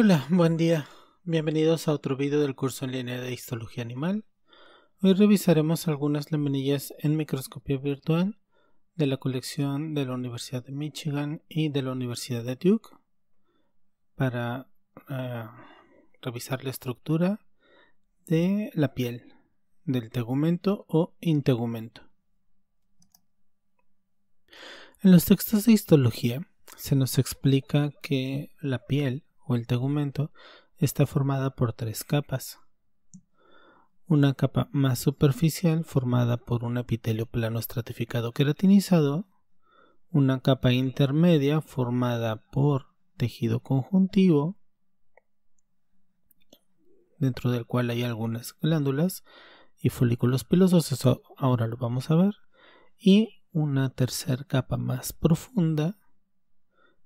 Hola, buen día. Bienvenidos a otro vídeo del curso en línea de histología animal. Hoy revisaremos algunas laminillas en microscopía virtual de la colección de la Universidad de Michigan y de la Universidad de Duke para eh, revisar la estructura de la piel, del tegumento o integumento. En los textos de histología se nos explica que la piel el tegumento está formada por tres capas. Una capa más superficial formada por un epitelio plano estratificado queratinizado, una capa intermedia formada por tejido conjuntivo, dentro del cual hay algunas glándulas y folículos pilosos, eso ahora lo vamos a ver, y una tercera capa más profunda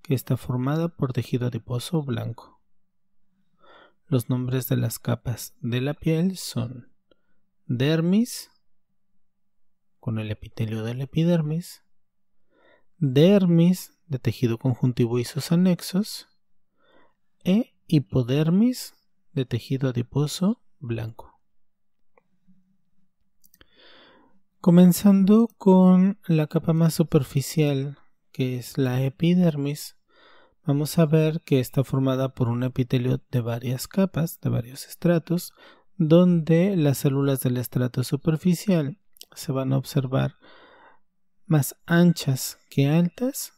que está formada por tejido adiposo blanco. Los nombres de las capas de la piel son dermis, con el epitelio del epidermis, dermis de tejido conjuntivo y sus anexos, e hipodermis de tejido adiposo blanco. Comenzando con la capa más superficial que es la epidermis, vamos a ver que está formada por un epitelio de varias capas, de varios estratos, donde las células del estrato superficial se van a observar más anchas que altas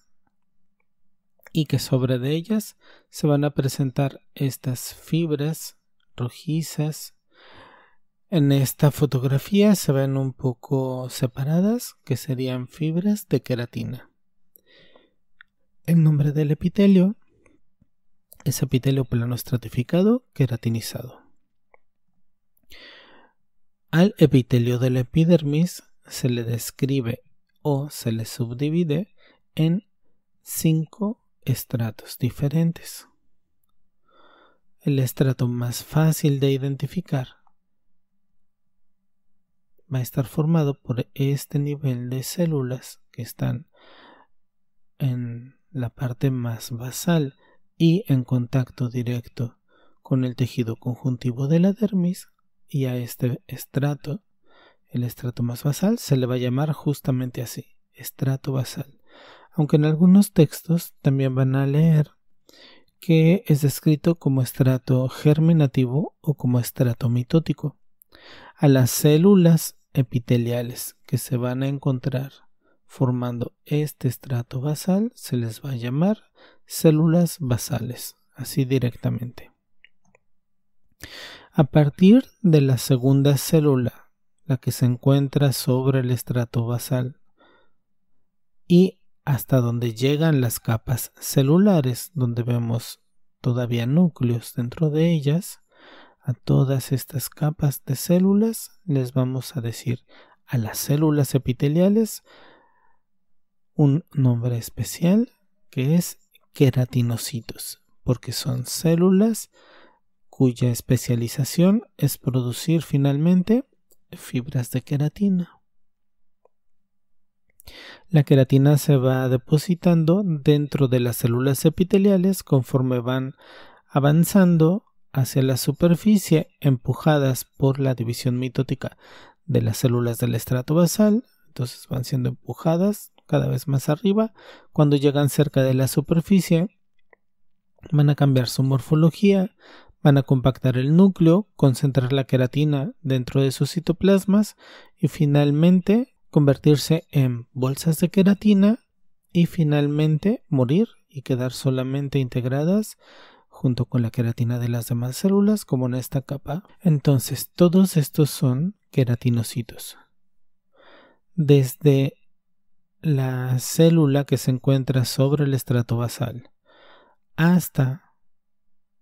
y que sobre de ellas se van a presentar estas fibras rojizas. En esta fotografía se ven un poco separadas, que serían fibras de queratina el nombre del epitelio es epitelio plano pues, estratificado queratinizado. Al epitelio del epidermis se le describe o se le subdivide en cinco estratos diferentes. El estrato más fácil de identificar va a estar formado por este nivel de células que están en la parte más basal y en contacto directo con el tejido conjuntivo de la dermis y a este estrato, el estrato más basal, se le va a llamar justamente así, estrato basal. Aunque en algunos textos también van a leer que es descrito como estrato germinativo o como estrato mitótico. A las células epiteliales que se van a encontrar formando este estrato basal se les va a llamar células basales, así directamente. A partir de la segunda célula, la que se encuentra sobre el estrato basal, y hasta donde llegan las capas celulares, donde vemos todavía núcleos dentro de ellas, a todas estas capas de células les vamos a decir a las células epiteliales un nombre especial que es queratinocitos, porque son células cuya especialización es producir finalmente fibras de queratina. La queratina se va depositando dentro de las células epiteliales conforme van avanzando hacia la superficie empujadas por la división mitótica de las células del estrato basal, entonces van siendo empujadas cada vez más arriba. Cuando llegan cerca de la superficie, van a cambiar su morfología, van a compactar el núcleo, concentrar la queratina dentro de sus citoplasmas y finalmente convertirse en bolsas de queratina y finalmente morir y quedar solamente integradas junto con la queratina de las demás células como en esta capa. Entonces todos estos son queratinocitos. Desde la célula que se encuentra sobre el estrato basal hasta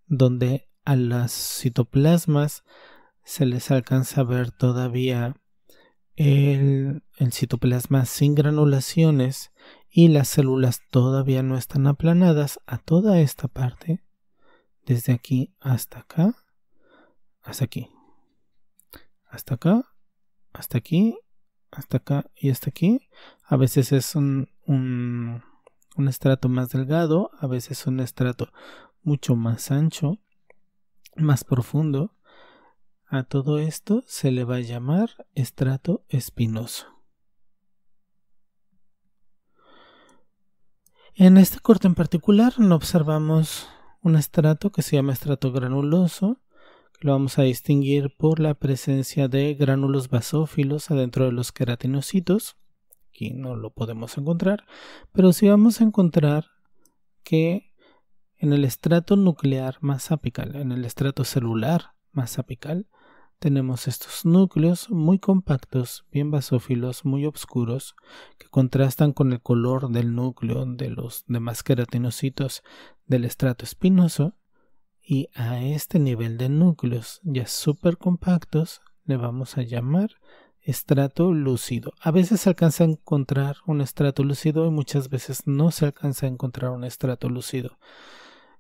donde a las citoplasmas se les alcanza a ver todavía el, citoplasma sin granulaciones y las células todavía no están aplanadas a toda esta parte, desde aquí hasta acá, hasta aquí, hasta acá, hasta aquí hasta acá y hasta aquí. A veces es un, un, estrato más delgado, a veces un estrato mucho más ancho, más profundo. A todo esto se le va a llamar estrato espinoso. En este corte en particular no observamos un estrato que se llama estrato granuloso, lo vamos a distinguir por la presencia de gránulos basófilos adentro de los queratinocitos. Aquí no lo podemos encontrar, pero sí vamos a encontrar que en el estrato nuclear más apical, en el estrato celular más apical, tenemos estos núcleos muy compactos, bien basófilos, muy oscuros, que contrastan con el color del núcleo de los demás queratinocitos del estrato espinoso y a este nivel de núcleos ya súper compactos le vamos a llamar estrato lúcido. A veces se alcanza a encontrar un estrato lúcido y muchas veces no se alcanza a encontrar un estrato lúcido.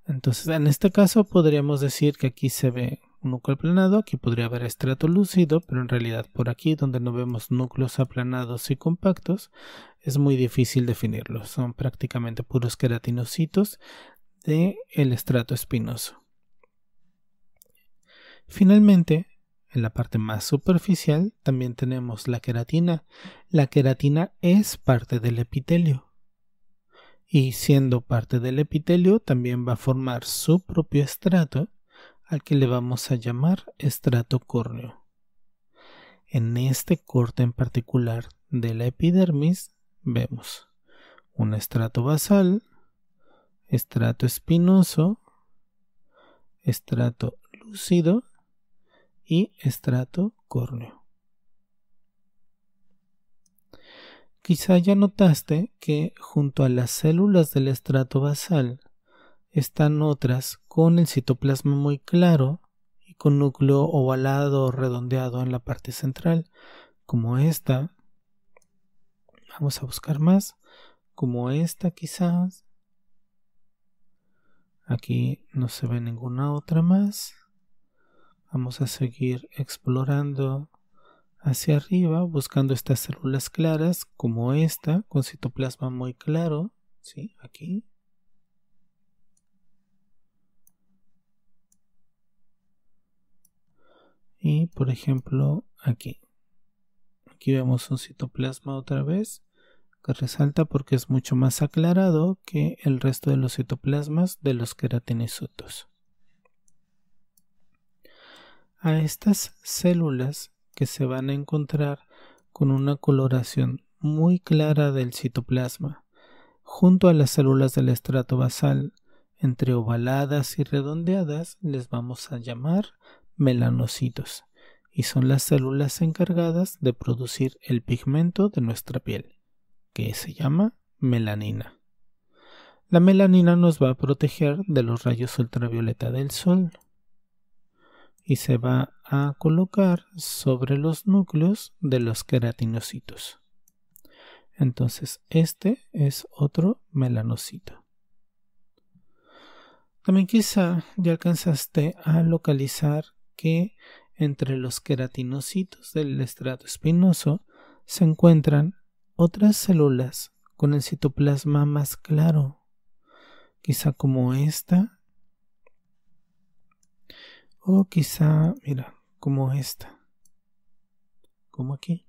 Entonces, en este caso podríamos decir que aquí se ve un núcleo aplanado, aquí podría haber estrato lúcido, pero en realidad por aquí, donde no vemos núcleos aplanados y compactos, es muy difícil definirlos. Son prácticamente puros queratinocitos del estrato espinoso. Finalmente, en la parte más superficial también tenemos la queratina. La queratina es parte del epitelio. Y siendo parte del epitelio también va a formar su propio estrato al que le vamos a llamar estrato córneo. En este corte en particular de la epidermis vemos un estrato basal, estrato espinoso, estrato lúcido y estrato córneo. Quizá ya notaste que junto a las células del estrato basal están otras con el citoplasma muy claro y con núcleo ovalado o redondeado en la parte central, como esta. Vamos a buscar más, como esta quizás. Aquí no se ve ninguna otra más. Vamos a seguir explorando hacia arriba, buscando estas células claras como esta, con citoplasma muy claro, ¿sí? Aquí. Y por ejemplo, aquí. Aquí vemos un citoplasma otra vez que resalta porque es mucho más aclarado que el resto de los citoplasmas de los queratinocitos a estas células que se van a encontrar con una coloración muy clara del citoplasma, junto a las células del estrato basal, entre ovaladas y redondeadas, les vamos a llamar melanocitos, y son las células encargadas de producir el pigmento de nuestra piel, que se llama melanina. La melanina nos va a proteger de los rayos ultravioleta del sol y se va a colocar sobre los núcleos de los queratinocitos. Entonces este es otro melanocito. También quizá ya alcanzaste a localizar que entre los queratinocitos del estrato espinoso se encuentran otras células con el citoplasma más claro, quizá como esta o quizá, mira, como esta. Como aquí.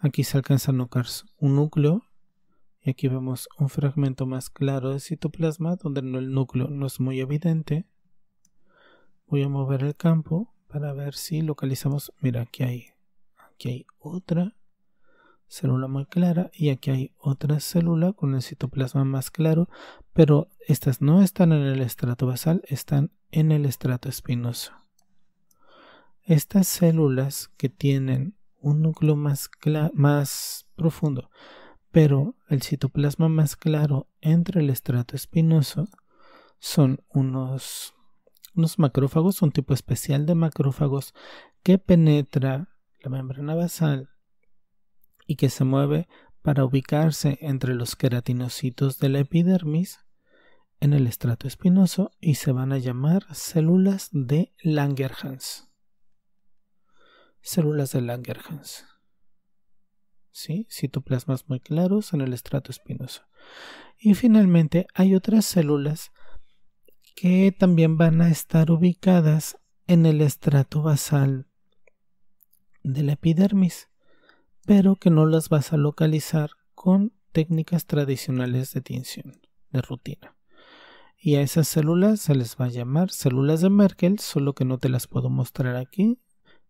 Aquí se alcanza a notar un núcleo. Y aquí vemos un fragmento más claro de citoplasma donde el núcleo no es muy evidente. Voy a mover el campo para ver si localizamos. Mira, aquí hay, aquí hay otra célula muy clara y aquí hay otra célula con el citoplasma más claro, pero estas no están en el estrato basal, están en el estrato espinoso. Estas células que tienen un núcleo más, más profundo, pero el citoplasma más claro entre el estrato espinoso son unos, unos macrófagos, un tipo especial de macrófagos que penetra la membrana basal y que se mueve para ubicarse entre los queratinocitos de la epidermis en el estrato espinoso y se van a llamar células de Langerhans. Células de Langerhans. ¿Sí? Citoplasmas muy claros en el estrato espinoso. Y finalmente hay otras células que también van a estar ubicadas en el estrato basal de la epidermis, pero que no las vas a localizar con técnicas tradicionales de tinción de rutina. Y a esas células se les va a llamar células de Merkel, solo que no te las puedo mostrar aquí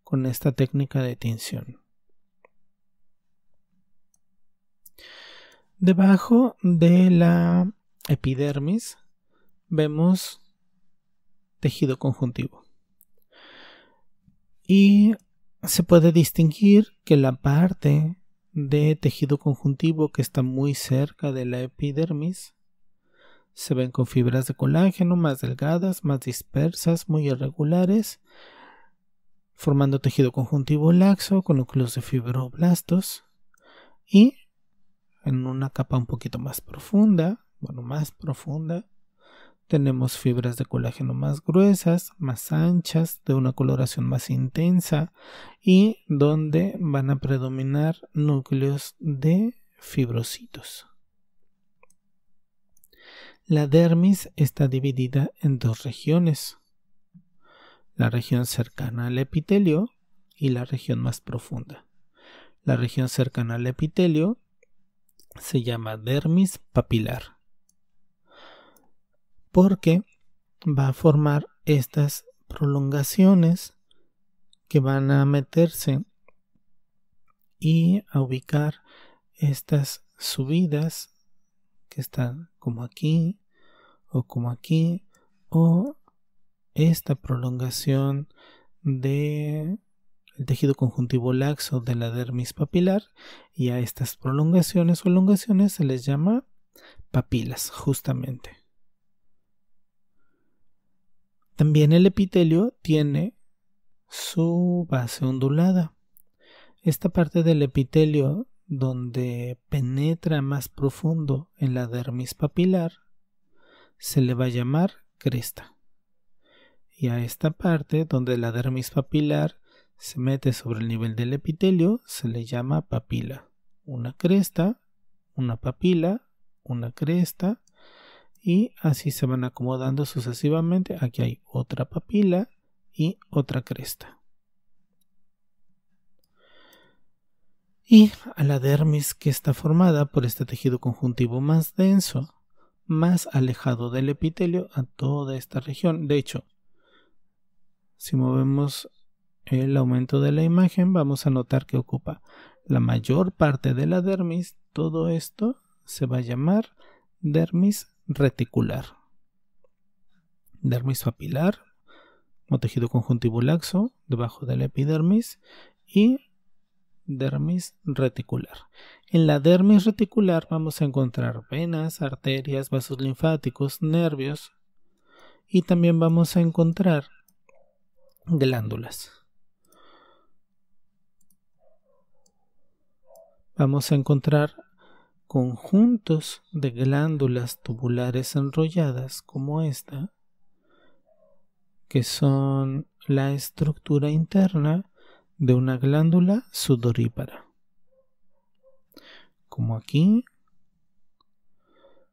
con esta técnica de tinción. Debajo de la epidermis vemos tejido conjuntivo. Y se puede distinguir que la parte de tejido conjuntivo que está muy cerca de la epidermis se ven con fibras de colágeno más delgadas, más dispersas, muy irregulares, formando tejido conjuntivo laxo con núcleos de fibroblastos y en una capa un poquito más profunda, bueno, más profunda, tenemos fibras de colágeno más gruesas, más anchas, de una coloración más intensa y donde van a predominar núcleos de fibrocitos. La dermis está dividida en dos regiones, la región cercana al epitelio y la región más profunda. La región cercana al epitelio se llama dermis papilar porque va a formar estas prolongaciones que van a meterse y a ubicar estas subidas que están como aquí, o como aquí, o esta prolongación del el tejido conjuntivo laxo de la dermis papilar y a estas prolongaciones o elongaciones se les llama papilas justamente. También el epitelio tiene su base ondulada. Esta parte del epitelio donde penetra más profundo en la dermis papilar, se le va a llamar cresta. Y a esta parte, donde la dermis papilar se mete sobre el nivel del epitelio, se le llama papila. Una cresta, una papila, una cresta, y así se van acomodando sucesivamente. Aquí hay otra papila y otra cresta. y a la dermis que está formada por este tejido conjuntivo más denso, más alejado del epitelio a toda esta región. De hecho, si movemos el aumento de la imagen, vamos a notar que ocupa la mayor parte de la dermis. Todo esto se va a llamar dermis reticular. Dermis papilar, o tejido conjuntivo laxo, debajo de la epidermis, y dermis reticular. En la dermis reticular vamos a encontrar venas, arterias, vasos linfáticos, nervios y también vamos a encontrar glándulas. Vamos a encontrar conjuntos de glándulas tubulares enrolladas como esta, que son la estructura interna de una glándula sudorípara. Como aquí.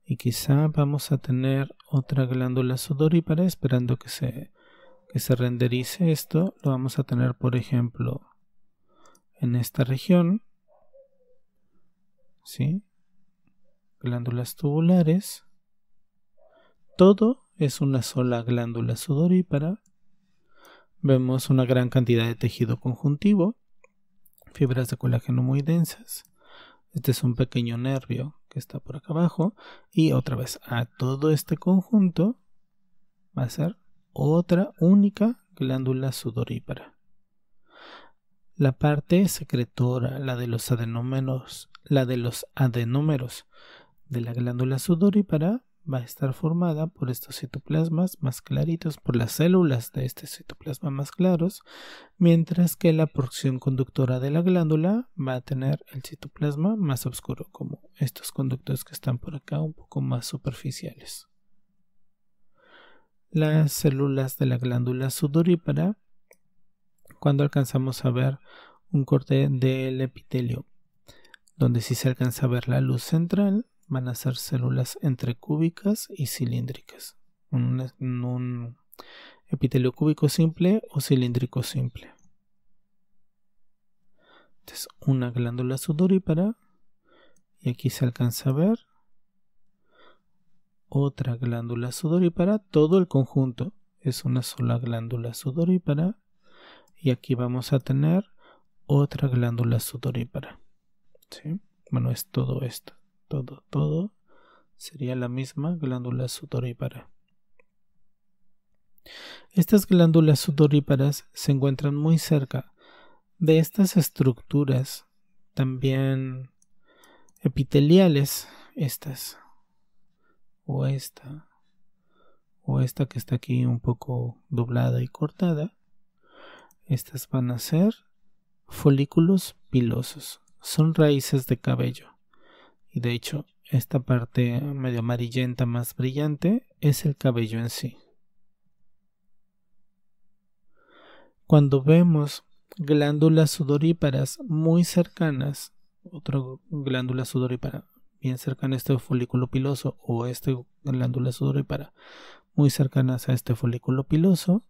Y quizá vamos a tener otra glándula sudorípara esperando que se, que se renderice esto. Lo vamos a tener, por ejemplo, en esta región. Glándulas tubulares. Todo es una sola glándula sudorípara Vemos una gran cantidad de tejido conjuntivo, fibras de colágeno muy densas. Este es un pequeño nervio que está por acá abajo. Y otra vez, a todo este conjunto va a ser otra única glándula sudorípara. La parte secretora, la de los adenómeros, la de los adenómeros de la glándula sudorípara va a estar formada por estos citoplasmas más claritos, por las células de este citoplasma más claros, mientras que la porción conductora de la glándula va a tener el citoplasma más oscuro, como estos conductores que están por acá un poco más superficiales. Las células de la glándula sudorípara, cuando alcanzamos a ver un corte del epitelio, donde sí se alcanza a ver la luz central, van a ser células entre cúbicas y cilíndricas. Un, epitelio cúbico simple o cilíndrico simple. Entonces, una glándula sudorípara. Y aquí se alcanza a ver otra glándula sudorípara. Todo el conjunto es una sola glándula sudorípara. Y aquí vamos a tener otra glándula sudorípara. Bueno, es todo esto todo, todo sería la misma glándula sudorípara. Estas glándulas sudoríparas se encuentran muy cerca de estas estructuras también epiteliales, estas, o esta, o esta que está aquí un poco doblada y cortada, estas van a ser folículos pilosos, son raíces de cabello y de hecho esta parte medio amarillenta más brillante es el cabello en sí. Cuando vemos glándulas sudoríparas muy cercanas, otra glándula sudorípara bien cercana a este folículo piloso o esta glándula sudorípara muy cercanas a este folículo piloso,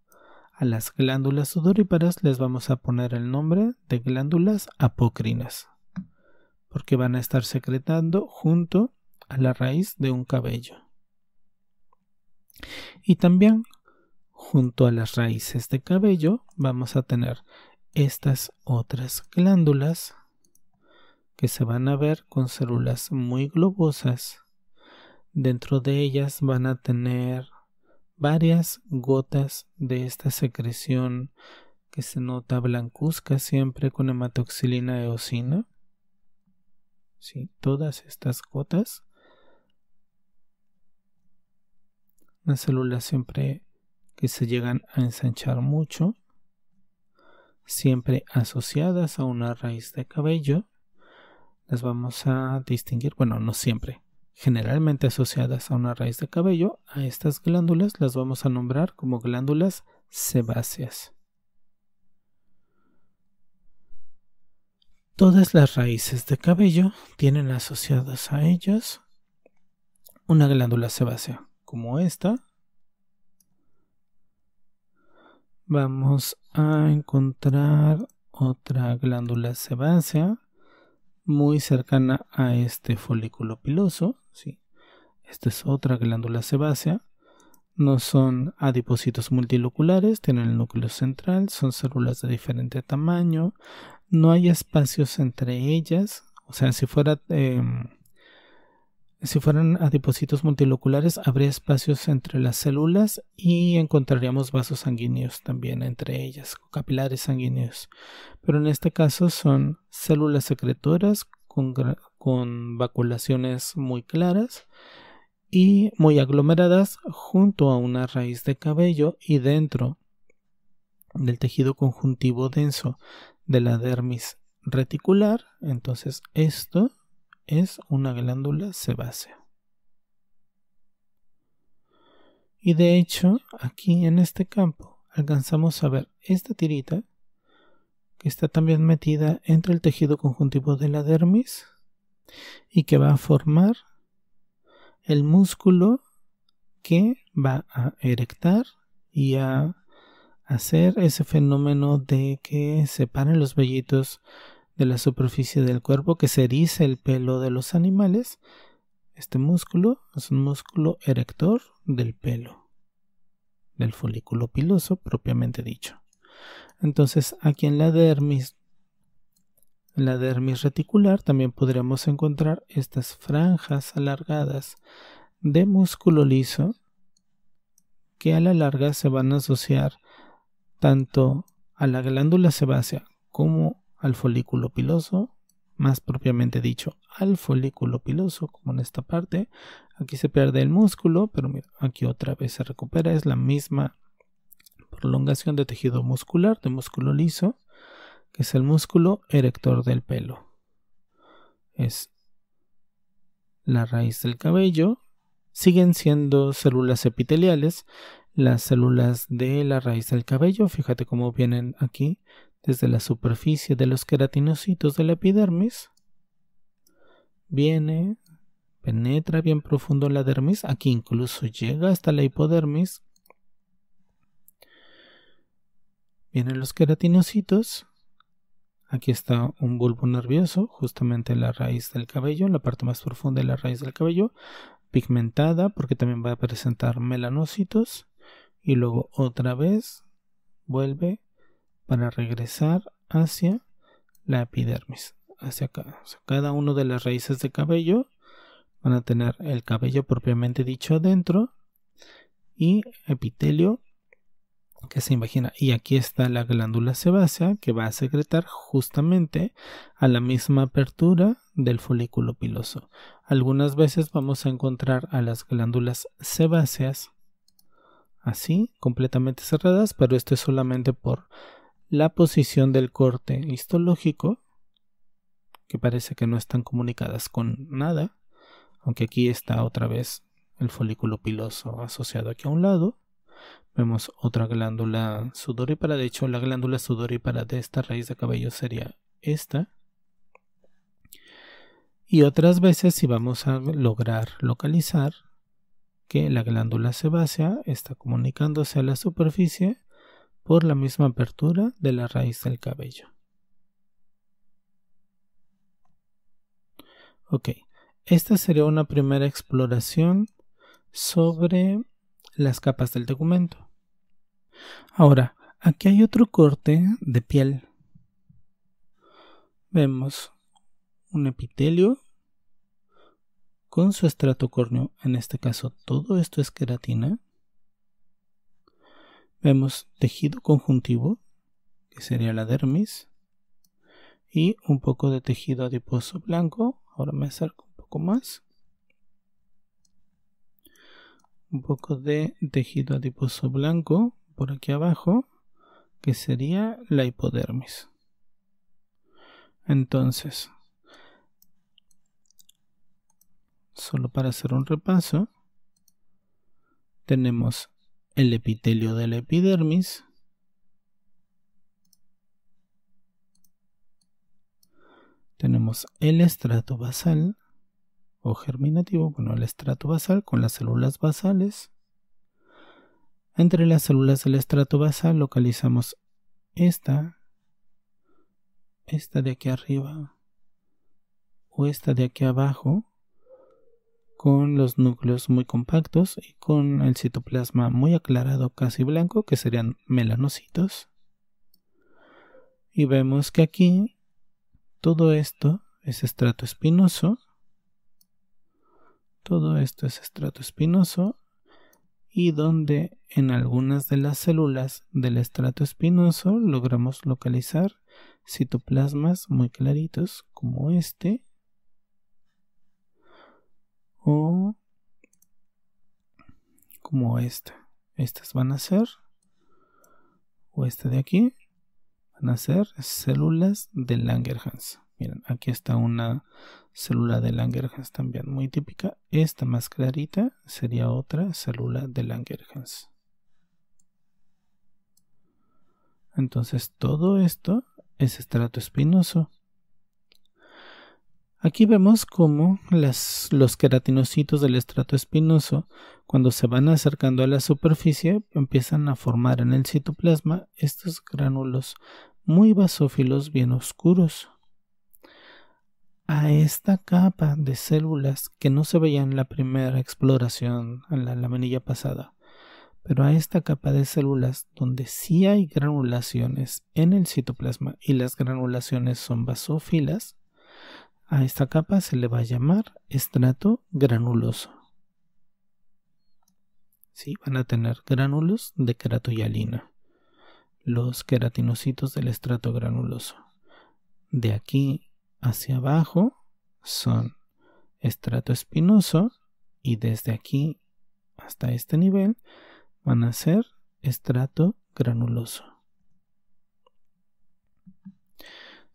a las glándulas sudoríparas les vamos a poner el nombre de glándulas apocrinas porque van a estar secretando junto a la raíz de un cabello. Y también junto a las raíces de cabello vamos a tener estas otras glándulas que se van a ver con células muy globosas. Dentro de ellas van a tener varias gotas de esta secreción que se nota blancuzca siempre con hematoxilina eosina. Todas estas gotas. Las células siempre que se llegan a ensanchar mucho, siempre asociadas a una raíz de cabello, las vamos a distinguir, bueno, no siempre, generalmente asociadas a una raíz de cabello, a estas glándulas las vamos a nombrar como glándulas sebáceas. Todas las raíces de cabello tienen asociadas a ellas una glándula sebácea, como esta. Vamos a encontrar otra glándula sebácea muy cercana a este folículo piloso. Esta es otra glándula sebácea. No son adipocitos multiloculares, tienen el núcleo central, son células de diferente tamaño, no hay espacios entre ellas. O sea, si fuera. Em, si fueran adipocitos multiloculares, habría espacios entre las células y encontraríamos vasos sanguíneos también entre ellas, capilares sanguíneos. Pero en este caso son células secretoras con, con vaculaciones muy claras y muy aglomeradas junto a una raíz de cabello y dentro del tejido conjuntivo denso, de la dermis reticular. Entonces esto es una glándula sebácea. Y de hecho, aquí en este campo alcanzamos a ver esta tirita que está también metida entre el tejido conjuntivo de la dermis y que va a formar el músculo que va a erectar y a hacer ese fenómeno de que separen los vellitos de la superficie del cuerpo, que se eriza el pelo de los animales. Este músculo es un músculo erector del pelo, del folículo piloso propiamente dicho. Entonces, aquí en la dermis, en la dermis reticular, también podríamos encontrar estas franjas alargadas de músculo liso que a la larga se van a asociar tanto a la glándula sebácea como al folículo piloso, más propiamente dicho al folículo piloso, como en esta parte. Aquí se pierde el músculo, pero aquí otra vez se recupera, es la misma prolongación de tejido muscular, de músculo liso, que es el músculo erector del pelo. Es la raíz del cabello. Siguen siendo células epiteliales las células de la raíz del cabello. Fíjate cómo vienen aquí desde la superficie de los queratinocitos de la epidermis. Viene, penetra bien profundo en la dermis, aquí incluso llega hasta la hipodermis. Vienen los queratinocitos. Aquí está un bulbo nervioso, justamente la raíz del cabello, la parte más profunda de la raíz del cabello, pigmentada porque también va a presentar melanocitos y luego otra vez vuelve para regresar hacia la epidermis, hacia acá. cada una de las raíces de cabello van a tener el cabello propiamente dicho adentro y epitelio que se imagina. Y aquí está la glándula sebácea que va a secretar justamente a la misma apertura del folículo piloso. Algunas veces vamos a encontrar a las glándulas sebáceas así, completamente cerradas, pero esto es solamente por la posición del corte histológico, que parece que no están comunicadas con nada, aunque aquí está otra vez el folículo piloso asociado aquí a un lado. Vemos otra glándula sudorípara, de hecho la glándula sudorípara de esta raíz de cabello sería esta. Y otras veces si vamos a lograr localizar que la glándula sebácea está comunicándose a la superficie por la misma apertura de la raíz del cabello. Ok, esta sería una primera exploración sobre las capas del documento. Ahora, aquí hay otro corte de piel. Vemos un epitelio con su estrato córneo, en este caso todo esto es queratina. Vemos tejido conjuntivo, que sería la dermis, y un poco de tejido adiposo blanco, ahora me acerco un poco más. Un poco de tejido adiposo blanco por aquí abajo, que sería la hipodermis. Entonces, solo para hacer un repaso, tenemos el epitelio de la epidermis, tenemos el estrato basal o germinativo, bueno, el estrato basal con las células basales. Entre las células del estrato basal localizamos esta, esta de aquí arriba o esta de aquí abajo, con los núcleos muy compactos y con el citoplasma muy aclarado, casi blanco, que serían melanocitos. Y vemos que aquí todo esto es estrato espinoso. Todo esto es estrato espinoso y donde en algunas de las células del estrato espinoso logramos localizar citoplasmas muy claritos como este o como esta. Estas van a ser, o esta de aquí, van a ser células de Langerhans. Miren, aquí está una célula de Langerhans también muy típica. Esta más clarita sería otra célula de Langerhans. Entonces todo esto es estrato espinoso. Aquí vemos cómo los queratinocitos del estrato espinoso, cuando se van acercando a la superficie, empiezan a formar en el citoplasma estos gránulos muy basófilos bien oscuros. A esta capa de células que no se veía en la primera exploración, en la laminilla pasada, pero a esta capa de células donde sí hay granulaciones en el citoplasma y las granulaciones son basófilas, a esta capa se le va a llamar estrato granuloso. Sí, van a tener gránulos de queratoyalina, los queratinocitos del estrato granuloso. De aquí hacia abajo son estrato espinoso y desde aquí hasta este nivel van a ser estrato granuloso.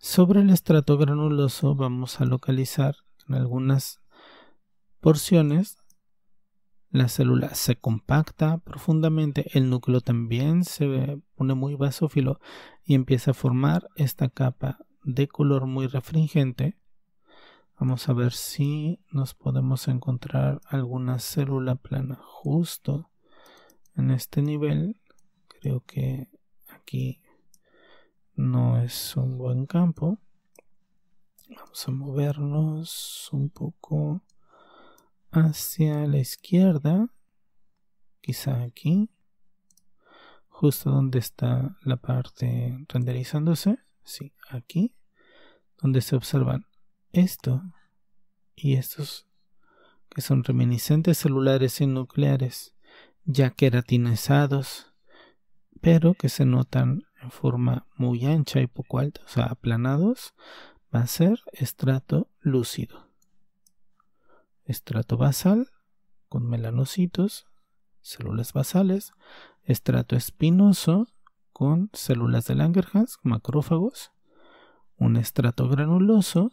Sobre el estrato granuloso vamos a localizar en algunas porciones la célula se compacta profundamente, el núcleo también se pone muy basófilo y empieza a formar esta capa de color muy refringente. Vamos a ver si nos podemos encontrar alguna célula plana justo en este nivel. Creo que aquí no es un buen campo. Vamos a movernos un poco hacia la izquierda, quizá aquí, justo donde está la parte renderizándose, sí, aquí, donde se observan esto y estos que son reminiscentes celulares y nucleares ya queratinizados, pero que se notan forma muy ancha y poco alta, o sea, aplanados, va a ser estrato lúcido. Estrato basal con melanocitos, células basales, estrato espinoso con células de Langerhans, macrófagos, un estrato granuloso,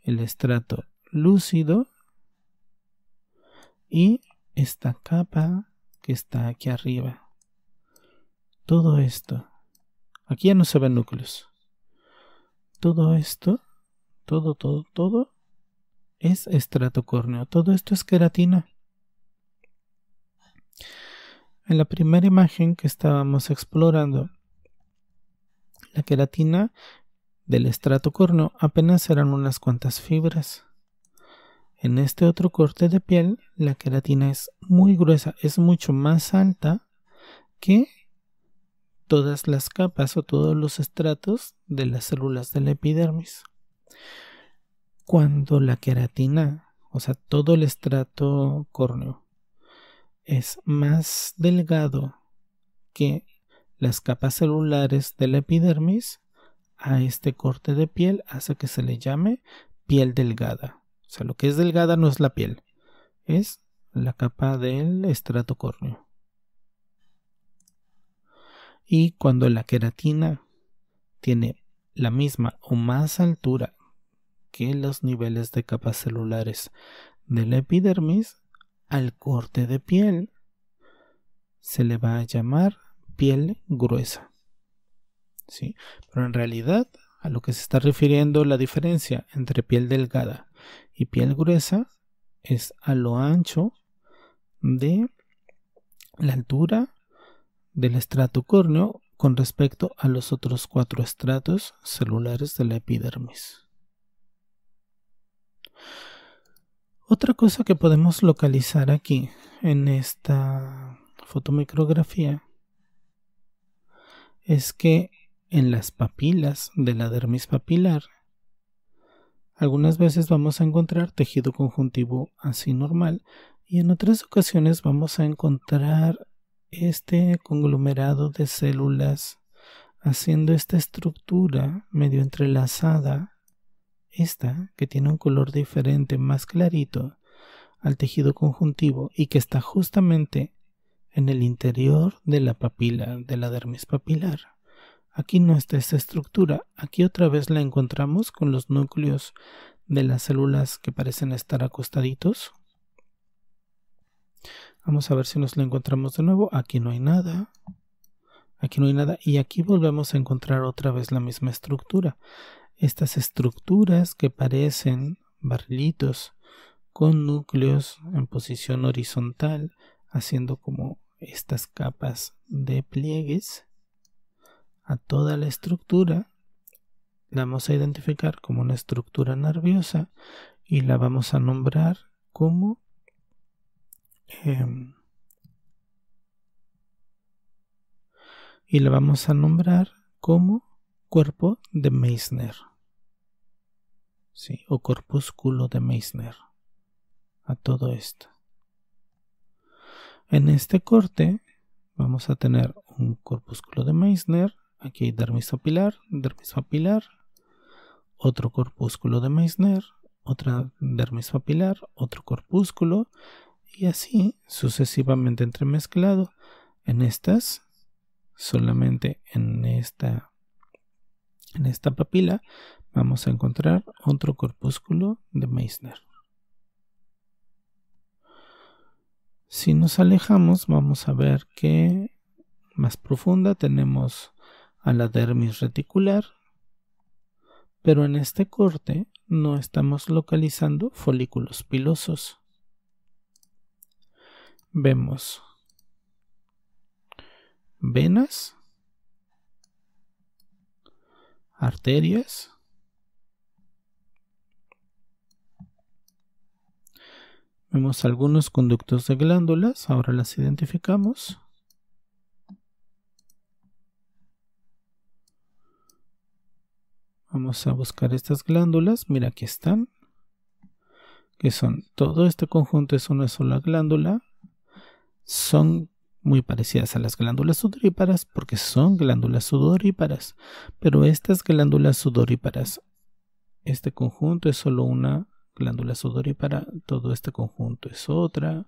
el estrato lúcido y esta capa que está aquí arriba, todo esto. Aquí ya no se ven núcleos. Todo esto, todo, todo, todo es córneo. Todo esto es queratina. En la primera imagen que estábamos explorando, la queratina del estrato córneo apenas eran unas cuantas fibras. En este otro corte de piel, la queratina es muy gruesa, es mucho más alta que todas las capas o todos los estratos de las células de la epidermis. Cuando la queratina, o sea, todo el estrato córneo, es más delgado que las capas celulares de la epidermis, a este corte de piel hace que se le llame piel delgada. O sea, lo que es delgada no es la piel, es la capa del estrato córneo. Y cuando la queratina tiene la misma o más altura que los niveles de capas celulares de la epidermis, al corte de piel se le va a llamar piel gruesa. Pero en realidad a lo que se está refiriendo la diferencia entre piel delgada y piel gruesa es a lo ancho de la altura del estrato córneo con respecto a los otros cuatro estratos celulares de la epidermis. Otra cosa que podemos localizar aquí en esta fotomicrografía es que en las papilas de la dermis papilar algunas veces vamos a encontrar tejido conjuntivo así normal y en otras ocasiones vamos a encontrar este conglomerado de células, haciendo esta estructura medio entrelazada, esta que tiene un color diferente, más clarito, al tejido conjuntivo y que está justamente en el interior de la papila, de la dermis papilar. Aquí no está esta estructura, aquí otra vez la encontramos con los núcleos de las células que parecen estar acostaditos, Vamos a ver si nos lo encontramos de nuevo. Aquí no hay nada. Aquí no hay nada. Y aquí volvemos a encontrar otra vez la misma estructura. Estas estructuras que parecen barrilitos con núcleos en posición horizontal, haciendo como estas capas de pliegues a toda la estructura. La vamos a identificar como una estructura nerviosa y la vamos a nombrar como Em, y le vamos a nombrar como cuerpo de Meissner. Sí, o corpúsculo de Meissner. A todo esto. En este corte vamos a tener un corpúsculo de Meissner. Aquí hay dermis papilar, otro corpúsculo de Meissner, otra dermis papilar, otro corpúsculo y así sucesivamente entremezclado en estas solamente en esta en esta papila vamos a encontrar otro corpúsculo de Meissner si nos alejamos vamos a ver que más profunda tenemos a la dermis reticular pero en este corte no estamos localizando folículos pilosos vemos venas, arterias, vemos algunos conductos de glándulas, ahora las identificamos. Vamos a buscar estas glándulas, mira aquí están, que son todo este conjunto es una sola glándula, son muy parecidas a las glándulas sudoríparas porque son glándulas sudoríparas, pero estas glándulas sudoríparas, este conjunto es solo una glándula sudorípara, todo este conjunto es otra,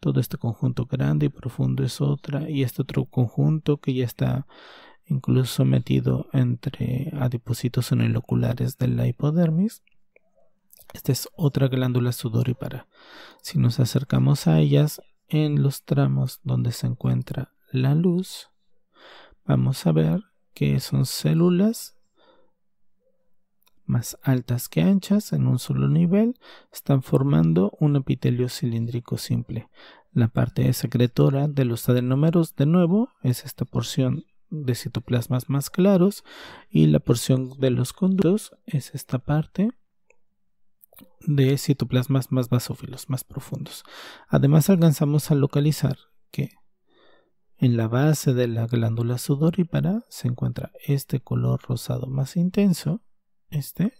todo este conjunto grande y profundo es otra, y este otro conjunto que ya está incluso metido entre el oculares de la hipodermis. Esta es otra glándula sudorípara. Si nos acercamos a ellas, en los tramos donde se encuentra la luz, vamos a ver que son células más altas que anchas en un solo nivel, están formando un epitelio cilíndrico simple. La parte secretora de los adenómeros, de nuevo, es esta porción de citoplasmas más claros y la porción de los conductos es esta parte de citoplasmas más basófilos, más profundos. Además alcanzamos a localizar que en la base de la glándula sudorípara se encuentra este color rosado más intenso, este,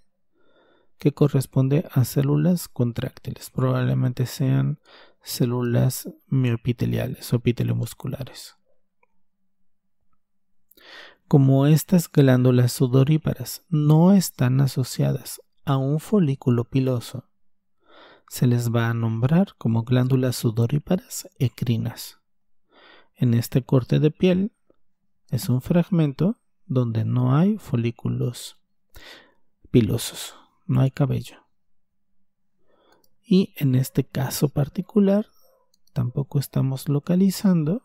que corresponde a células contráctiles. Probablemente sean células miopiteliales o musculares Como estas glándulas sudoríparas no están asociadas a un folículo piloso. Se les va a nombrar como glándulas sudoríparas ecrinas. En este corte de piel es un fragmento donde no hay folículos pilosos, no hay cabello. Y en este caso particular tampoco estamos localizando,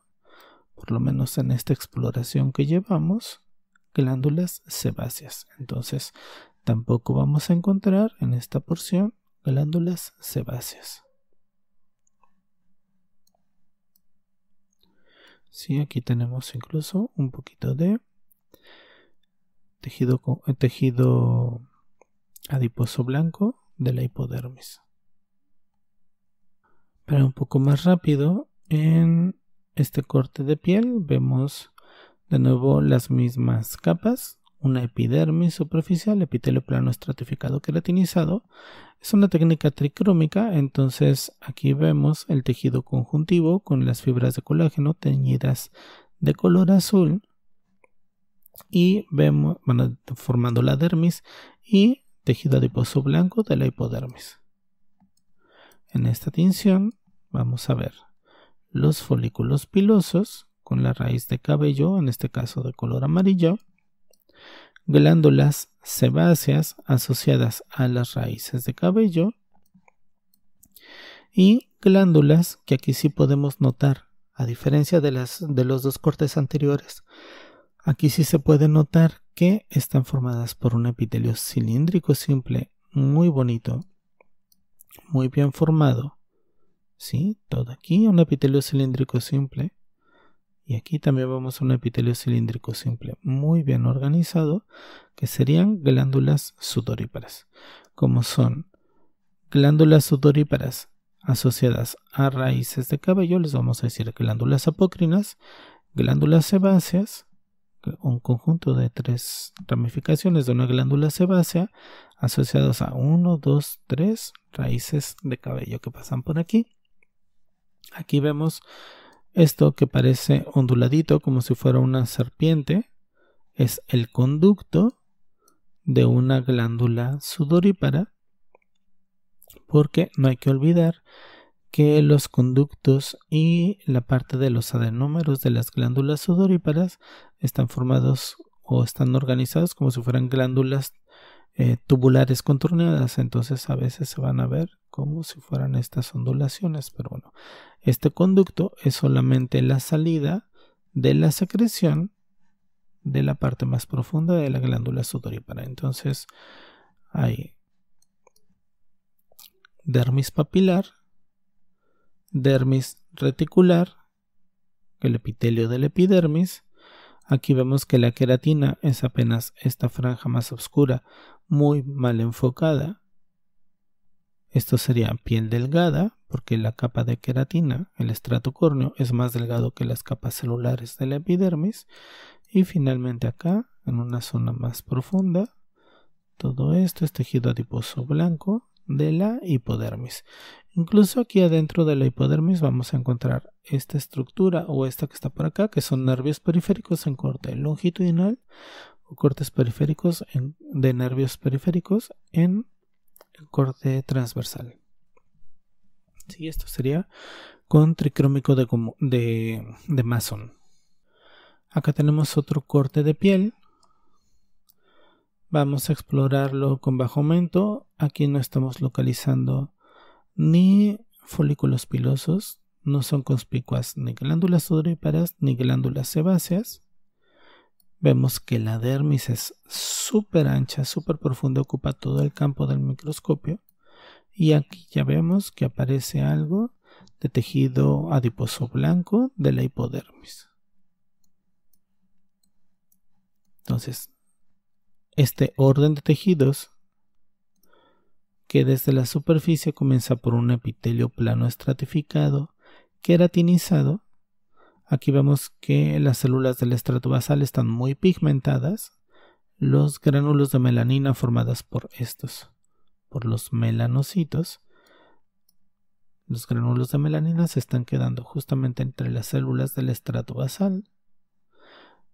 por lo menos en esta exploración que llevamos, glándulas sebáceas. Entonces Tampoco vamos a encontrar en esta porción glándulas sebáceas. Sí, aquí tenemos incluso un poquito de tejido, eh, tejido adiposo blanco de la hipodermis. Para un poco más rápido, en este corte de piel vemos de nuevo las mismas capas una epidermis superficial, epitelio plano estratificado queratinizado. Es una técnica tricrómica, entonces aquí vemos el tejido conjuntivo con las fibras de colágeno teñidas de color azul y vemos formando la dermis y tejido adiposo blanco de la hipodermis. En esta tinción vamos a ver los folículos pilosos con la raíz de cabello, en este caso de color amarillo, glándulas sebáceas asociadas a las raíces de cabello y glándulas que aquí sí podemos notar, a diferencia de, las, de los dos cortes anteriores, aquí sí se puede notar que están formadas por un epitelio cilíndrico simple, muy bonito, muy bien formado. ¿Sí? Todo aquí, un epitelio cilíndrico simple y aquí también vemos un epitelio cilíndrico simple muy bien organizado, que serían glándulas sudoríparas, como son glándulas sudoríparas asociadas a raíces de cabello, les vamos a decir glándulas apocrinas, glándulas sebáceas, un conjunto de tres ramificaciones de una glándula sebácea asociados a uno, dos, tres raíces de cabello que pasan por aquí. Aquí vemos esto que parece onduladito como si fuera una serpiente es el conducto de una glándula sudorípara porque no hay que olvidar que los conductos y la parte de los adenómeros de las glándulas sudoríparas están formados o están organizados como si fueran glándulas eh, tubulares contorneadas, entonces a veces se van a ver como si fueran estas ondulaciones, pero bueno, este conducto es solamente la salida de la secreción de la parte más profunda de la glándula sudorípara. Entonces hay dermis papilar, dermis reticular, el epitelio del epidermis. Aquí vemos que la queratina es apenas esta franja más oscura muy mal enfocada. Esto sería piel delgada, porque la capa de queratina, el estrato córneo, es más delgado que las capas celulares de la epidermis. Y finalmente acá, en una zona más profunda, todo esto es tejido adiposo blanco de la hipodermis. Incluso aquí adentro de la hipodermis vamos a encontrar esta estructura o esta que está por acá, que son nervios periféricos en corte longitudinal cortes periféricos de nervios periféricos en el corte transversal. Sí, esto sería con tricrómico de, de, de Mason. Acá tenemos otro corte de piel. Vamos a explorarlo con bajo aumento. Aquí no estamos localizando ni folículos pilosos, no son conspicuas ni glándulas sudoríparas ni glándulas sebáceas vemos que la dermis es súper ancha, súper profunda, ocupa todo el campo del microscopio. Y aquí ya vemos que aparece algo de tejido adiposo blanco de la hipodermis. Entonces, este orden de tejidos que desde la superficie comienza por un epitelio plano estratificado, queratinizado Aquí vemos que las células del estrato basal están muy pigmentadas. Los gránulos de melanina formadas por estos, por los melanocitos, los granulos de melanina se están quedando justamente entre las células del estrato basal.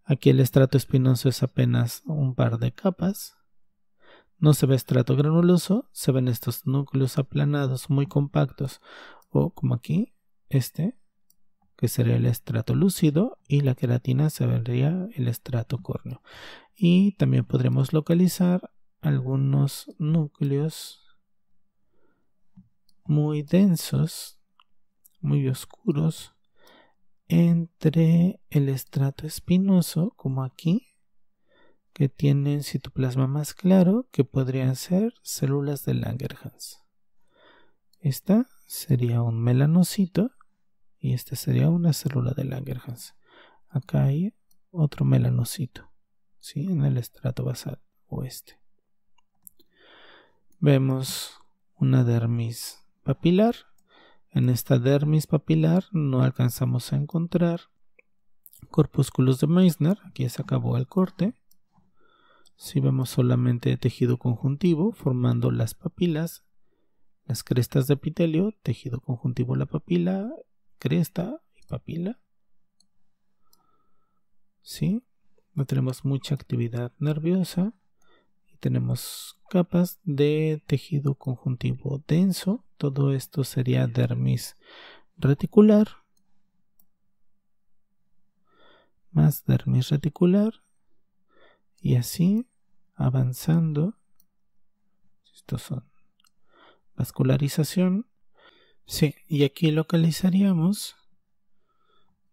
Aquí el estrato espinoso es apenas un par de capas. No se ve estrato granuloso, se ven estos núcleos aplanados muy compactos o como aquí, este, que sería el estrato lúcido, y la queratina sería el estrato córneo. Y también podremos localizar algunos núcleos muy densos, muy oscuros, entre el estrato espinoso, como aquí, que tienen citoplasma más claro, que podrían ser células de Langerhans. Esta sería un melanocito y esta sería una célula de Langerhans. Acá hay otro melanocito, ¿sí? en el estrato basal oeste. Vemos una dermis papilar. En esta dermis papilar no alcanzamos a encontrar corpúsculos de Meissner. Aquí se acabó el corte. Si vemos solamente tejido conjuntivo formando las papilas, las crestas de epitelio, tejido conjuntivo la papila cresta y papila. ¿Sí? No tenemos mucha actividad nerviosa. Y tenemos capas de tejido conjuntivo denso. Todo esto sería dermis reticular. Más dermis reticular. Y así avanzando. Estos son vascularización Sí, y aquí localizaríamos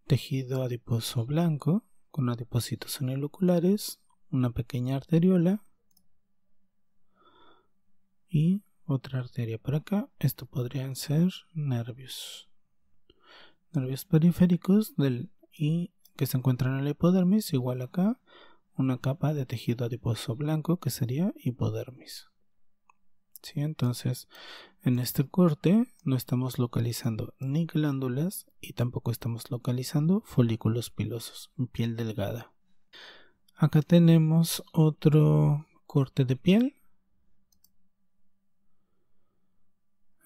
tejido adiposo blanco con adipósitos uniloculares, una pequeña arteriola y otra arteria por acá. Esto podrían ser nervios. Nervios periféricos del, y que se encuentran en la hipodermis, igual acá, una capa de tejido adiposo blanco que sería hipodermis. Entonces, en este corte no estamos localizando ni glándulas y tampoco estamos localizando folículos pilosos, piel delgada. Acá tenemos otro corte de piel.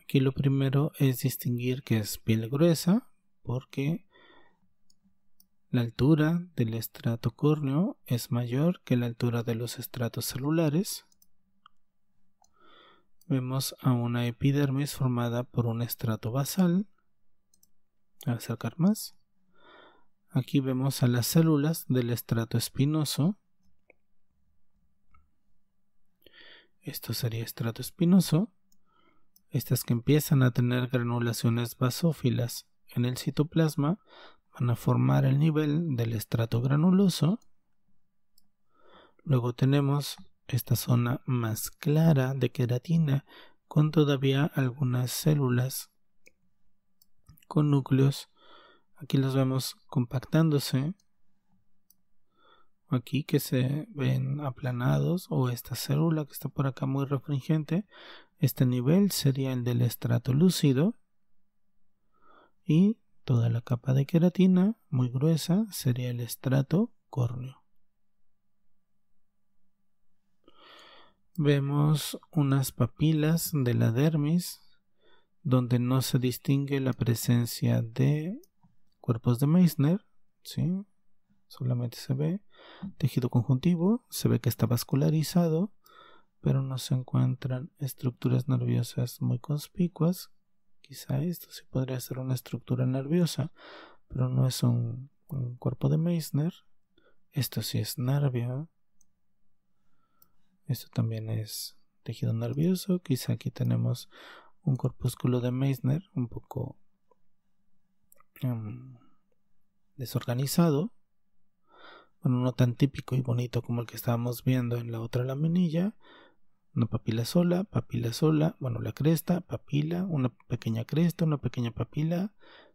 Aquí lo primero es distinguir que es piel gruesa porque la altura del estrato córneo es mayor que la altura de los estratos celulares vemos a una epidermis formada por un estrato basal. a acercar más. Aquí vemos a las células del estrato espinoso. Esto sería estrato espinoso. Estas que empiezan a tener granulaciones basófilas en el citoplasma van a formar el nivel del estrato granuloso. Luego tenemos esta zona más clara de queratina con todavía algunas células con núcleos. Aquí las vemos compactándose. Aquí que se ven aplanados o esta célula que está por acá muy refringente. Este nivel sería el del estrato lúcido. Y toda la capa de queratina muy gruesa sería el estrato córneo. vemos unas papilas de la dermis donde no se distingue la presencia de cuerpos de Meissner, ¿sí? solamente se ve tejido conjuntivo, se ve que está vascularizado, pero no se encuentran estructuras nerviosas muy conspicuas. Quizá esto sí podría ser una estructura nerviosa, pero no es un, un cuerpo de Meissner. Esto sí es nervio, esto también es tejido nervioso. Quizá aquí tenemos un corpúsculo de Meissner un poco em, desorganizado. Bueno, no tan típico y bonito como el que estábamos viendo en la otra laminilla. Una papila sola, papila sola, bueno, la cresta, papila, una pequeña cresta, una pequeña papila,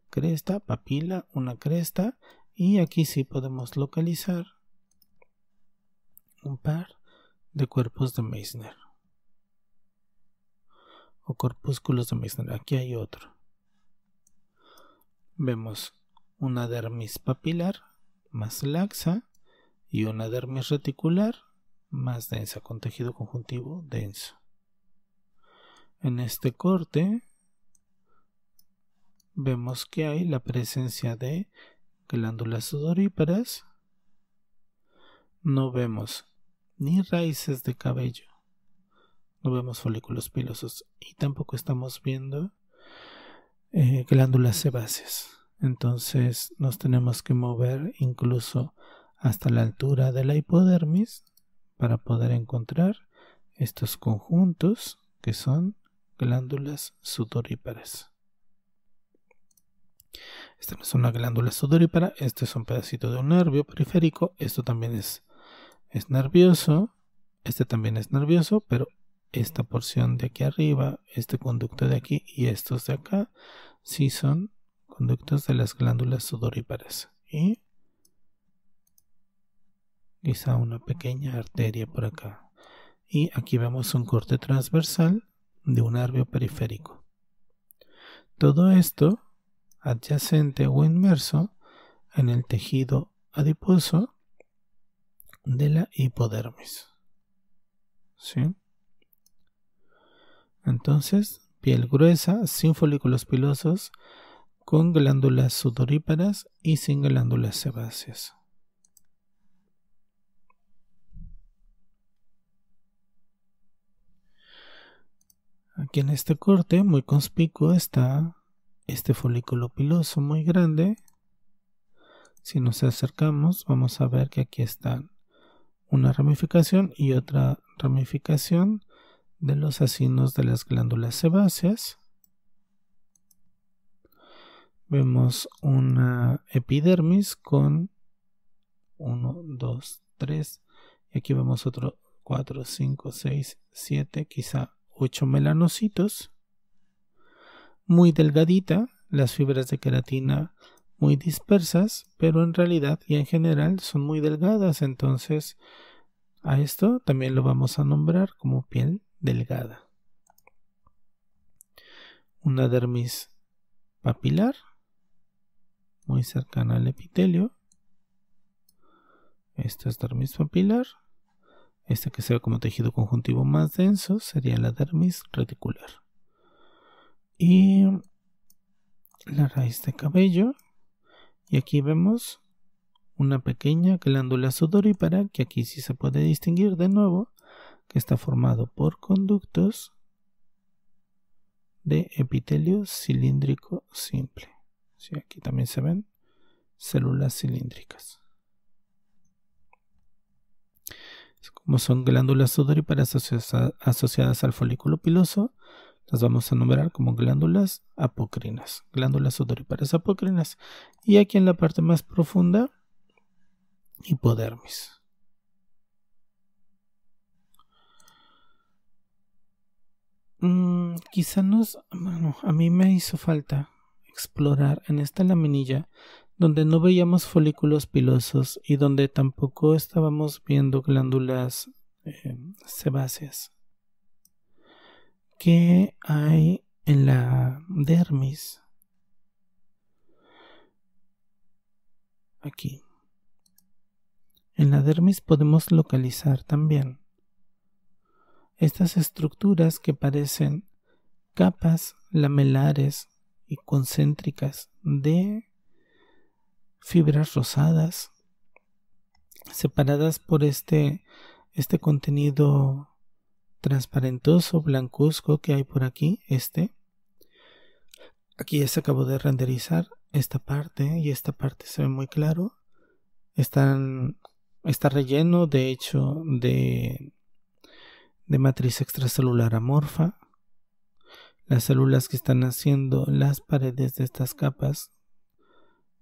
cresta, papila, una cresta. Y aquí sí podemos localizar un par de cuerpos de Meissner. O corpúsculos de Meissner. Aquí hay otro. Vemos una dermis papilar más laxa y una dermis reticular más densa, con tejido conjuntivo denso. En este corte vemos que hay la presencia de glándulas sudoríparas. No vemos ni raíces de cabello. No vemos folículos pilosos y tampoco estamos viendo eh, glándulas sebáceas. Entonces nos tenemos que mover incluso hasta la altura de la hipodermis para poder encontrar estos conjuntos que son glándulas sudoríparas. Esta no es una glándula sudorípara, este es un pedacito de un nervio periférico, esto también es es nervioso, este también es nervioso, pero esta porción de aquí arriba, este conducto de aquí y estos de acá, sí son conductos de las glándulas sudoríparas. Y quizá una pequeña arteria por acá. Y aquí vemos un corte transversal de un nervio periférico. Todo esto adyacente o inmerso en el tejido adiposo de la hipodermis. ¿Sí? Entonces, piel gruesa, sin folículos pilosos, con glándulas sudoríparas y sin glándulas sebáceas. Aquí en este corte, muy conspicuo, está este folículo piloso muy grande. Si nos acercamos, vamos a ver que aquí están una ramificación y otra ramificación de los acinos de las glándulas sebáceas. Vemos una epidermis con 1, 2, 3. Y aquí vemos otro 4, 5, 6, 7, quizá 8 melanocitos. Muy delgadita, las fibras de queratina muy dispersas, pero en realidad y en general son muy delgadas. Entonces, a esto también lo vamos a nombrar como piel delgada. Una dermis papilar, muy cercana al epitelio. Esta es dermis papilar. Esta que se ve como tejido conjuntivo más denso sería la dermis reticular. Y la raíz de cabello, y aquí vemos una pequeña glándula sudorípara que aquí sí se puede distinguir de nuevo, que está formado por conductos de epitelio cilíndrico simple. aquí también se ven células cilíndricas. Como son glándulas sudoríparas asociadas al folículo piloso, las vamos a nombrar como glándulas apocrinas, glándulas sudoríparas apocrinas. Y aquí en la parte más profunda, hipodermis. Mm, quizá nos, bueno, a mí me hizo falta explorar en esta laminilla donde no veíamos folículos pilosos y donde tampoco estábamos viendo glándulas eh, sebáceas que hay en la dermis. Aquí. En la dermis podemos localizar también estas estructuras que parecen capas lamelares y concéntricas de fibras rosadas separadas por este, este contenido transparentoso blancuzco que hay por aquí, este. Aquí ya se acabó de renderizar esta parte y esta parte se ve muy claro. Están, está relleno, de hecho, de, de matriz extracelular amorfa. Las células que están haciendo las paredes de estas capas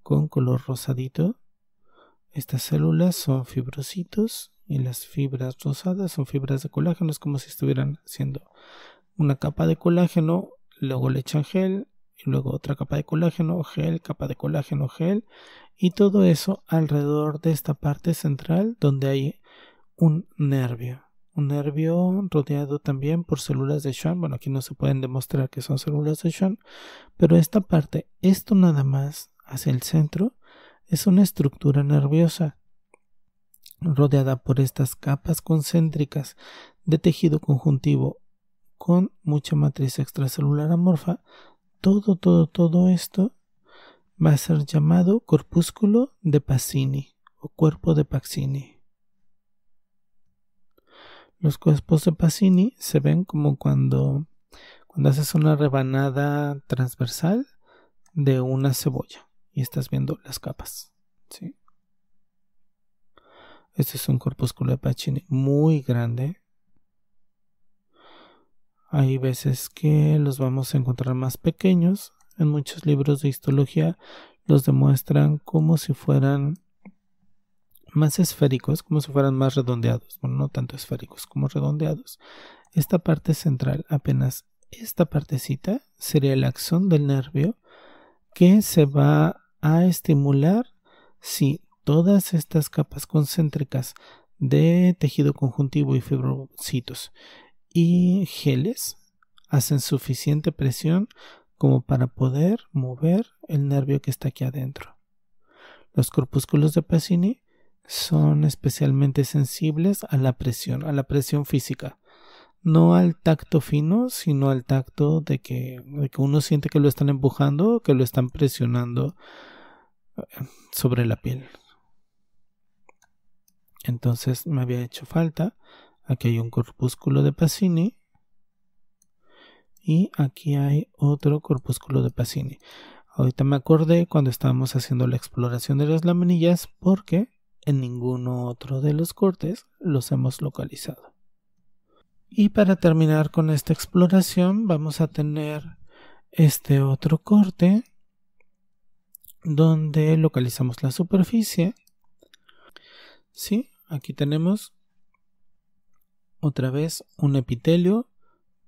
con color rosadito. Estas células son fibrocitos y las fibras rosadas son fibras de colágeno, es como si estuvieran haciendo una capa de colágeno, luego le echan gel, y luego otra capa de colágeno, gel, capa de colágeno, gel, y todo eso alrededor de esta parte central donde hay un nervio. Un nervio rodeado también por células de Schwann. Bueno, aquí no se pueden demostrar que son células de Schwann, pero esta parte, esto nada más hacia el centro, es una estructura nerviosa rodeada por estas capas concéntricas de tejido conjuntivo con mucha matriz extracelular amorfa, todo, todo, todo esto va a ser llamado corpúsculo de Pacini o cuerpo de Pacini. Los cuerpos de Pacini se ven como cuando, cuando haces una rebanada transversal de una cebolla y estás viendo las capas. ¿sí? Este es un corpúsculo de Pacini muy grande. Hay veces que los vamos a encontrar más pequeños. En muchos libros de histología los demuestran como si fueran más esféricos, como si fueran más redondeados. Bueno, no tanto esféricos como redondeados. Esta parte central, apenas esta partecita, sería el axón del nervio que se va a estimular si todas estas capas concéntricas de tejido conjuntivo y fibrocitos y geles hacen suficiente presión como para poder mover el nervio que está aquí adentro. Los corpúsculos de Pacini son especialmente sensibles a la presión, a la presión física. No al tacto fino, sino al tacto de que, uno siente que lo están empujando que lo están presionando eh, sobre la piel. Entonces me había hecho falta. Aquí hay un corpúsculo de Pacini. Y aquí hay otro corpúsculo de Pacini. Ahorita me acordé cuando estábamos haciendo la exploración de las laminillas porque en ninguno otro de los cortes los hemos localizado. Y para terminar con esta exploración vamos a tener este otro corte donde localizamos la superficie. ¿Sí? Aquí tenemos otra vez un epitelio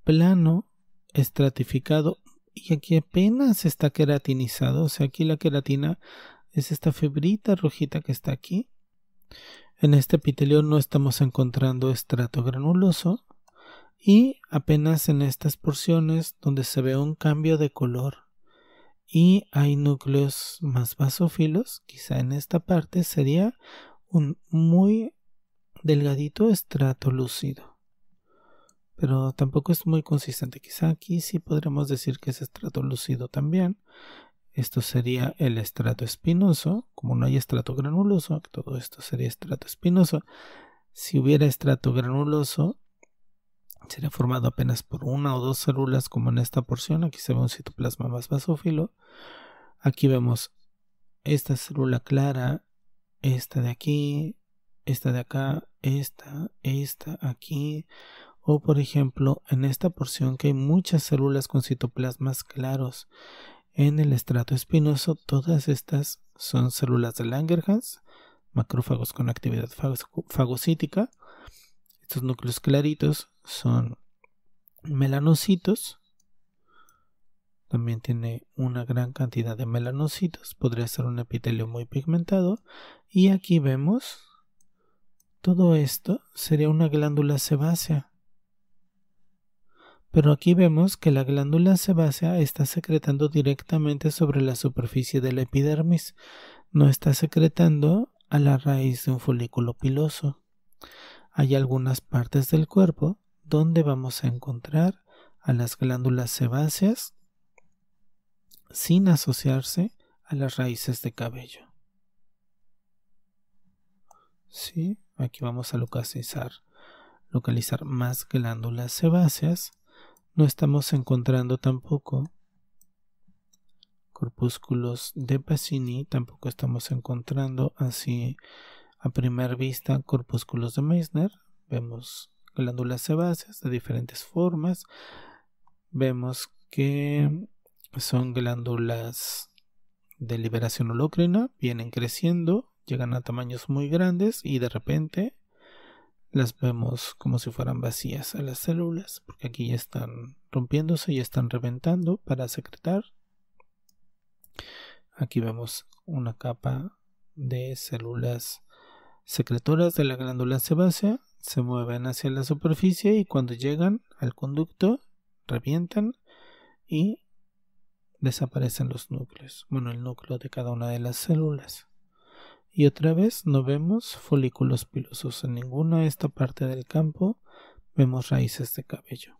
plano, estratificado y aquí apenas está queratinizado. O sea, aquí la queratina es esta fibrita rojita que está aquí. En este epitelio no estamos encontrando estrato granuloso y apenas en estas porciones donde se ve un cambio de color y hay núcleos más basófilos, quizá en esta parte sería un muy delgadito estrato lúcido. Pero tampoco es muy consistente. Quizá aquí sí podremos decir que es estrato lúcido también. Esto sería el estrato espinoso. Como no hay estrato granuloso, todo esto sería estrato espinoso. Si hubiera estrato granuloso, sería formado apenas por una o dos células, como en esta porción. Aquí se ve un citoplasma más basófilo. Aquí vemos esta célula clara, esta de aquí, esta de acá, esta, esta, aquí. O por ejemplo, en esta porción que hay muchas células con citoplasmas claros en el estrato espinoso, todas estas son células de Langerhans, macrófagos con actividad fagocítica. Estos núcleos claritos son melanocitos. También tiene una gran cantidad de melanocitos, podría ser un epitelio muy pigmentado. Y aquí vemos todo esto sería una glándula sebácea. Pero aquí vemos que la glándula sebácea está secretando directamente sobre la superficie de la epidermis, no está secretando a la raíz de un folículo piloso. Hay algunas partes del cuerpo donde vamos a encontrar a las glándulas sebáceas sin asociarse a las raíces de cabello. ¿Sí? Aquí vamos a localizar, localizar más glándulas sebáceas. No estamos encontrando tampoco corpúsculos de Pacini, tampoco estamos encontrando así a primera vista corpúsculos de Meissner. Vemos glándulas sebáceas de diferentes formas. Vemos que son glándulas de liberación holocrina, vienen creciendo llegan a tamaños muy grandes y de repente las vemos como si fueran vacías a las células, porque aquí ya están rompiéndose y están reventando para secretar. Aquí vemos una capa de células secretoras de la glándula sebácea, se mueven hacia la superficie y cuando llegan al conducto revientan y desaparecen los núcleos, bueno, el núcleo de cada una de las células y otra vez no vemos folículos pilosos en ninguna de esta parte del campo, vemos raíces de cabello.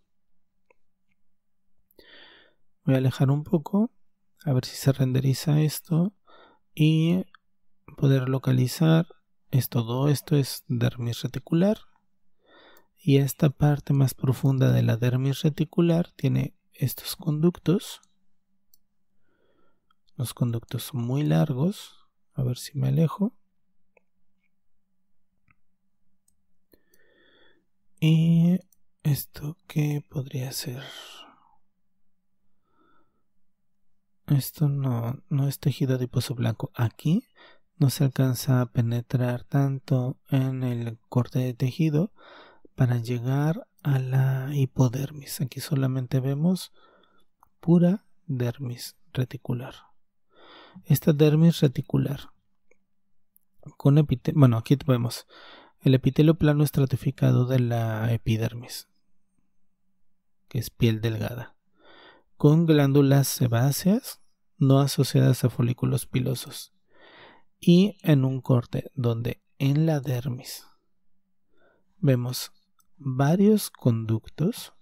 Voy a alejar un poco, a ver si se renderiza esto y poder localizar esto, todo esto es dermis reticular y esta parte más profunda de la dermis reticular tiene estos conductos, los conductos muy largos a ver si me alejo. Y esto que podría ser. Esto no, no es tejido adiposo blanco. Aquí no se alcanza a penetrar tanto en el corte de tejido para llegar a la hipodermis. Aquí solamente vemos pura dermis reticular esta dermis reticular. Con bueno, aquí vemos el epitelio plano estratificado de la epidermis, que es piel delgada, con glándulas sebáceas no asociadas a folículos pilosos y en un corte donde en la dermis vemos varios conductos,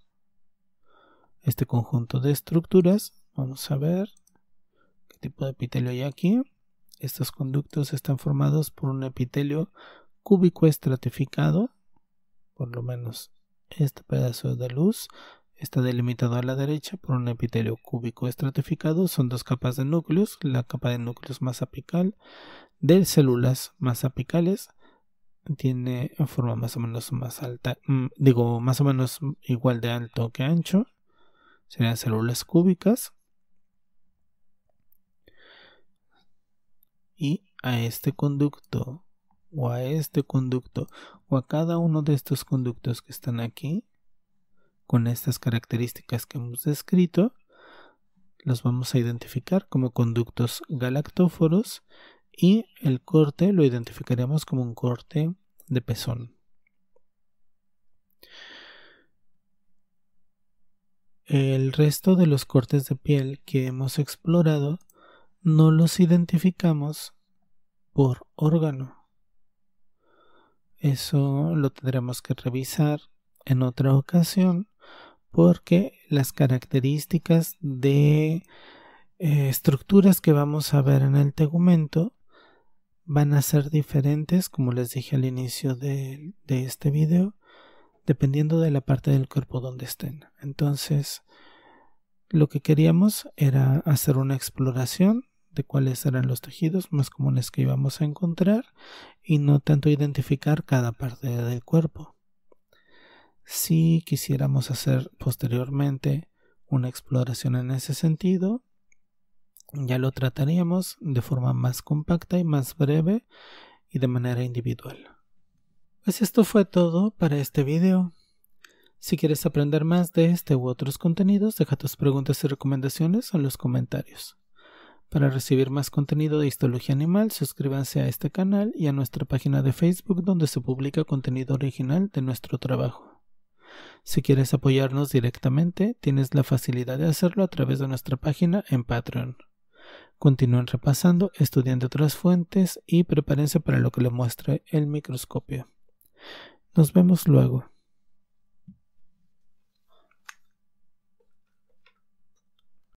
este conjunto de estructuras, vamos a ver, tipo de epitelio hay aquí. Estos conductos están formados por un epitelio cúbico estratificado, por lo menos este pedazo de luz está delimitado a la derecha por un epitelio cúbico estratificado. Son dos capas de núcleos, la capa de núcleos más apical de células más apicales tiene forma más o menos más alta, mm, digo, más o menos igual de alto que ancho. Serían células cúbicas. y a este conducto o a este conducto o a cada uno de estos conductos que están aquí con estas características que hemos descrito los vamos a identificar como conductos galactóforos y el corte lo identificaremos como un corte de pezón. El resto de los cortes de piel que hemos explorado no los identificamos por órgano. Eso lo tendremos que revisar en otra ocasión porque las características de eh, estructuras que vamos a ver en el tegumento van a ser diferentes, como les dije al inicio de, de este video, dependiendo de la parte del cuerpo donde estén. Entonces, lo que queríamos era hacer una exploración de cuáles eran los tejidos más comunes que íbamos a encontrar y no tanto identificar cada parte del cuerpo. Si quisiéramos hacer posteriormente una exploración en ese sentido, ya lo trataríamos de forma más compacta y más breve y de manera individual. Pues esto fue todo para este video. Si quieres aprender más de este u otros contenidos, deja tus preguntas y recomendaciones en los comentarios. Para recibir más contenido de Histología Animal, suscríbanse a este canal y a nuestra página de Facebook donde se publica contenido original de nuestro trabajo. Si quieres apoyarnos directamente, tienes la facilidad de hacerlo a través de nuestra página en Patreon. Continúen repasando, estudiando otras fuentes y prepárense para lo que le muestre el microscopio. Nos vemos luego.